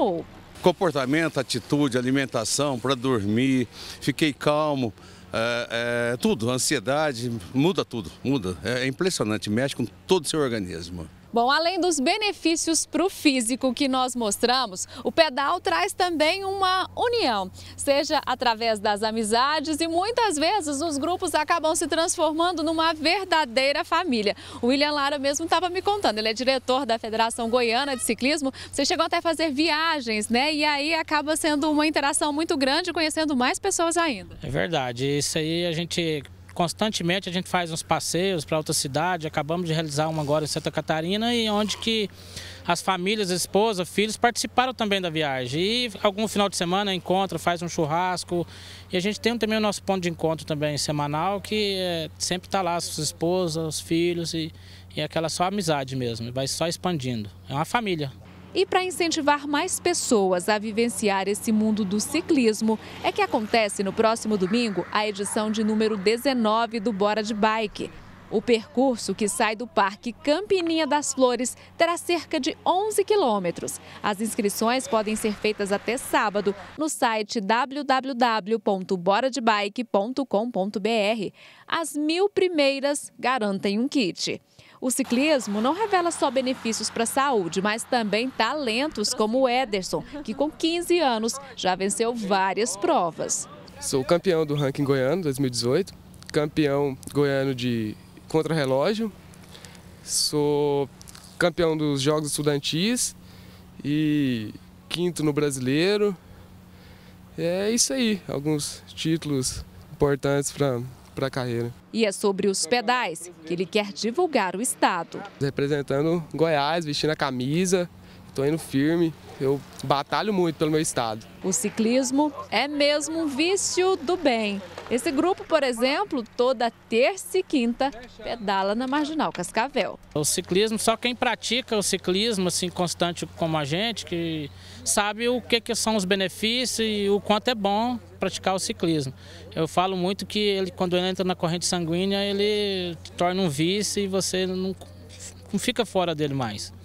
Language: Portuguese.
acabou. Comportamento, atitude, alimentação, para dormir, fiquei calmo, é, é, tudo, ansiedade, muda tudo, muda. É, é impressionante, mexe com todo o seu organismo. Bom, além dos benefícios para o físico que nós mostramos, o pedal traz também uma união, seja através das amizades e muitas vezes os grupos acabam se transformando numa verdadeira família. O William Lara mesmo estava me contando, ele é diretor da Federação Goiana de Ciclismo, você chegou até a fazer viagens, né? E aí acaba sendo uma interação muito grande, conhecendo mais pessoas ainda. É verdade, isso aí a gente constantemente a gente faz uns passeios para outra cidade, acabamos de realizar uma agora em Santa Catarina e onde que as famílias, esposa, filhos participaram também da viagem. E algum final de semana encontra, faz um churrasco e a gente tem também o nosso ponto de encontro também semanal que é, sempre está lá as esposas, os filhos e, e aquela só amizade mesmo, vai só expandindo. É uma família. E para incentivar mais pessoas a vivenciar esse mundo do ciclismo, é que acontece no próximo domingo a edição de número 19 do Bora de Bike. O percurso que sai do Parque Campininha das Flores terá cerca de 11 quilômetros. As inscrições podem ser feitas até sábado no site www.boradebike.com.br. As mil primeiras garantem um kit. O ciclismo não revela só benefícios para a saúde, mas também talentos como o Ederson, que com 15 anos já venceu várias provas. Sou campeão do ranking goiano 2018, campeão goiano de contrarrelógio, sou campeão dos Jogos Estudantis e quinto no Brasileiro. É isso aí, alguns títulos importantes para carreira. E é sobre os pedais que ele quer divulgar o estado. Representando Goiás, vestindo a camisa, estou indo firme, eu batalho muito pelo meu estado. O ciclismo é mesmo um vício do bem. Esse grupo, por exemplo, toda terça e quinta pedala na Marginal Cascavel. O ciclismo, só quem pratica o ciclismo assim constante como a gente, que sabe o que, que são os benefícios e o quanto é bom praticar o ciclismo. Eu falo muito que ele, quando ele entra na corrente sanguínea, ele torna um vício e você não, não fica fora dele mais.